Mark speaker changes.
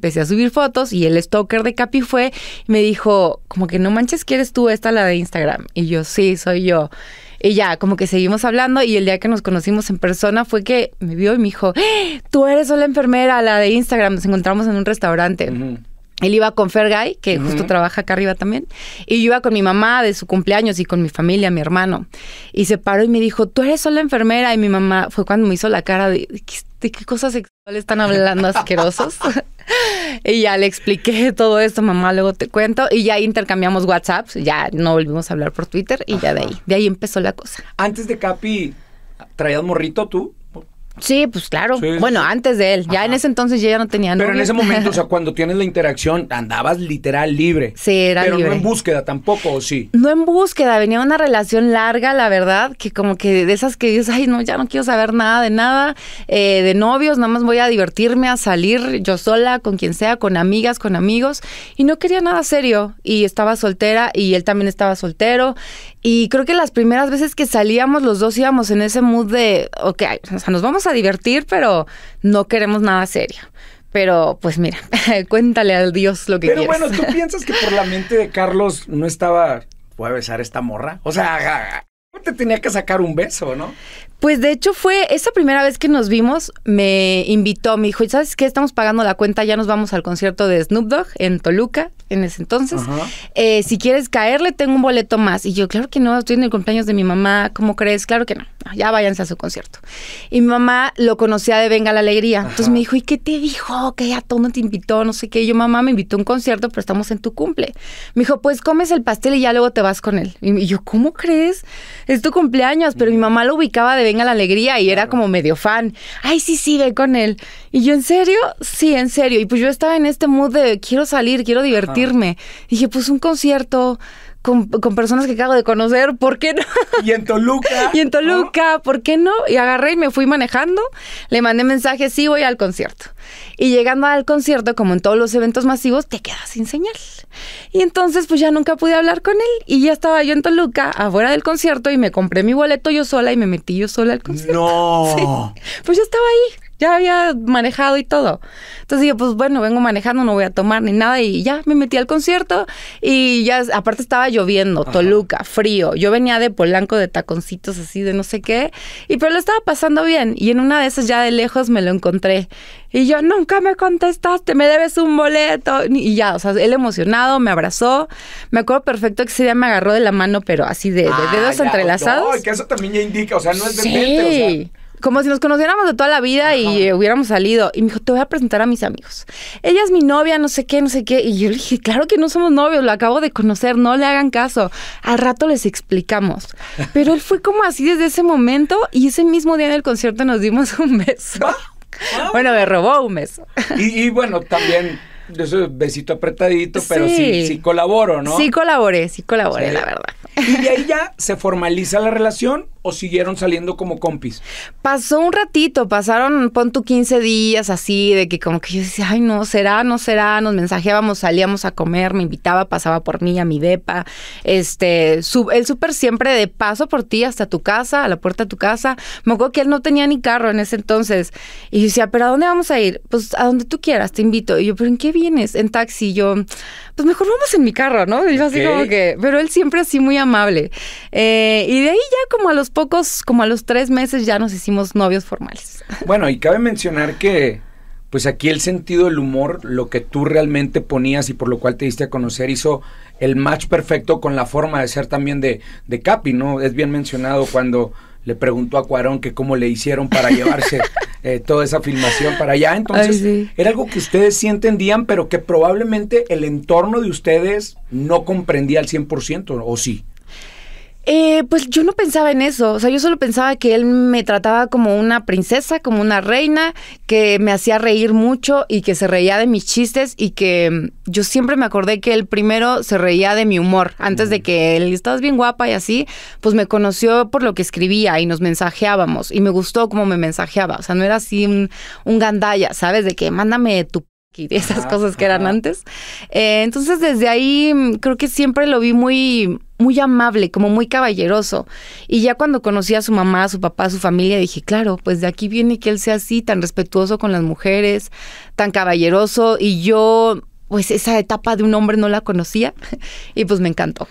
Speaker 1: empecé a subir fotos y el stalker de Capi fue y me dijo, como que no manches quieres eres tú esta la de Instagram. Y yo, sí, soy yo. Y ya, como que seguimos hablando y el día que nos conocimos en persona fue que me vio y me dijo, ¡Ah! tú eres sola enfermera, la de Instagram, nos encontramos en un restaurante. Él iba con Fergay, que justo trabaja acá arriba también, y yo iba con mi mamá de su cumpleaños y con mi familia, mi hermano. Y se paró y me dijo, tú eres sola enfermera. Y mi mamá fue cuando me hizo la cara de, ¿de qué cosas sexuales están hablando asquerosos? y ya le expliqué todo esto, mamá, luego te cuento. Y ya intercambiamos WhatsApps, ya no volvimos a hablar por Twitter y ya de ahí, de ahí empezó la cosa.
Speaker 2: Antes de Capi, ¿traías morrito tú?
Speaker 1: Sí, pues claro. bueno, antes de él. Ya en ese entonces ya no tenía nada. Pero en ese momento, o
Speaker 2: sea, cuando tienes la interacción, andabas literal libre. Sí, era Pero no en búsqueda tampoco, ¿o sí?
Speaker 1: No en búsqueda. Venía una relación larga, la verdad, que como que de esas que dices, ay, no, ya no quiero saber nada de nada, eh, de novios, nada más voy a divertirme, a salir yo sola, con quien sea, con amigas, con amigos. Y no quería nada serio. Y estaba soltera y él también estaba soltero. Y creo que las primeras veces que salíamos los dos íbamos en ese mood de, ok, o sea, nos vamos a divertir, pero no queremos nada serio. Pero pues mira, cuéntale al Dios lo que quieres. Pero bueno, ¿tú
Speaker 2: piensas que por la mente de Carlos no estaba, voy a besar esta morra? O sea, ah. te tenía que sacar un beso, ¿no? Pues de hecho
Speaker 1: fue esa primera vez que nos vimos, me invitó, me dijo, ¿sabes qué? Estamos pagando la cuenta, ya nos vamos al concierto de Snoop Dogg en Toluca, en ese entonces. Eh, si quieres caerle, tengo un boleto más. Y yo, claro que no, estoy en el cumpleaños de mi mamá, ¿cómo crees? Claro que no, ya váyanse a su concierto. Y mi mamá lo conocía de Venga la Alegría. Entonces me dijo, ¿y qué te dijo? Que ya todo no te invitó, no sé qué. Y yo, mamá, me invitó a un concierto, pero estamos en tu cumple. Me dijo, pues comes el pastel y ya luego te vas con él. Y yo, ¿cómo crees? Es tu cumpleaños, pero mi mamá lo ubicaba de ...tenga la alegría y era como medio fan. Ay, sí, sí, ve con él. Y yo, ¿en serio? Sí, en serio. Y pues yo estaba en este mood de quiero salir, quiero divertirme. Y dije, pues un concierto, con, personas que acabo de conocer, ¿por qué no? Y en Toluca. y en Toluca, ¿por qué no? Y agarré y me fui manejando, le mandé mensajes sí, voy al concierto. Y llegando al concierto, como en todos los eventos masivos, te quedas sin señal. Y entonces, pues ya nunca pude hablar con él. Y ya estaba yo en Toluca, afuera del concierto, y me compré mi boleto yo sola y me metí yo sola al concierto. No. Pues yo estaba ahí ya había manejado y todo. Entonces yo, pues bueno, vengo manejando, no voy a tomar ni nada y ya me metí al concierto y ya, aparte estaba lloviendo, Toluca, frío. Yo venía de Polanco de taconcitos así de no sé qué, y pero lo estaba pasando bien y en una de esas ya de lejos me lo encontré. Y yo, nunca me contestaste, me debes un boleto. Y ya, o sea, él emocionado, me abrazó. Me acuerdo perfecto que ese día me agarró de la mano, pero así de, ah, dedos entrelazados.
Speaker 2: que eso también ya indica, o sea, no es de sea
Speaker 1: como si nos conociéramos de toda la vida y hubiéramos salido. Y me dijo, te voy a presentar a mis amigos. Ella es mi novia, no sé qué, no sé qué. Y yo le dije, claro que no somos novios, lo acabo de conocer, no le hagan caso. Al rato les explicamos. Pero él fue como así desde ese momento y ese mismo día en el concierto nos dimos un beso. Bueno, me robó un beso.
Speaker 2: Y, bueno, también eso besito apretadito, pero sí. sí, colaboro, ¿no? Sí
Speaker 1: colaboré, sí colaboré, la
Speaker 2: verdad. Y de ahí ya se formaliza la relación o siguieron saliendo como compis.
Speaker 1: Pasó un ratito, pasaron, pon tu 15 días así, de que como que yo decía, ay, no, será, no será, nos mensajeábamos, salíamos a comer, me invitaba, pasaba por mí a mi depa. Este, el súper siempre de paso por ti hasta tu casa, a la puerta de tu casa. Me acuerdo que él no tenía ni carro en ese entonces. Y yo decía, ¿pero a dónde vamos a ir? Pues a donde tú quieras, te invito. Y yo, ¿pero en qué vienes? En taxi. yo, pues mejor vamos en mi carro, ¿no? Y yo así como que, pero él siempre así muy amable. Eh, y de ahí ya como a los pocos, como a los tres meses ya nos hicimos novios formales.
Speaker 2: Bueno, y cabe mencionar que pues aquí el sentido del humor, lo que tú realmente ponías y por lo cual te diste a conocer, hizo el match perfecto con la forma de ser también de, de Capi, ¿no? Es bien mencionado cuando le preguntó a Cuarón que cómo le hicieron para llevarse eh, toda esa filmación para allá. Entonces, era algo que ustedes sí entendían, pero que probablemente el entorno de ustedes no comprendía al 100%, ¿o sí?
Speaker 1: Eh, pues yo no pensaba en eso, o sea, yo solo pensaba que él me trataba como una princesa, como una reina, que me hacía reír mucho y que se reía de mis chistes y que yo siempre me acordé que él primero se reía de mi humor, antes de mm. que él, estás bien guapa y así, pues me conoció por lo que escribía y nos mensajeábamos y me gustó cómo me mensajeaba, o sea, no era así un, gandaya, gandalla, ¿sabes? De que mándame tu y esas cosas que eran antes. Eh, entonces desde ahí mm, creo que siempre lo vi muy muy amable, como muy caballeroso. Y ya cuando conocí a su mamá, a su papá, a su familia, dije, claro, pues de aquí viene que él sea así, tan respetuoso con las mujeres, tan caballeroso. Y yo, pues esa etapa de un hombre no la conocía y pues me encantó.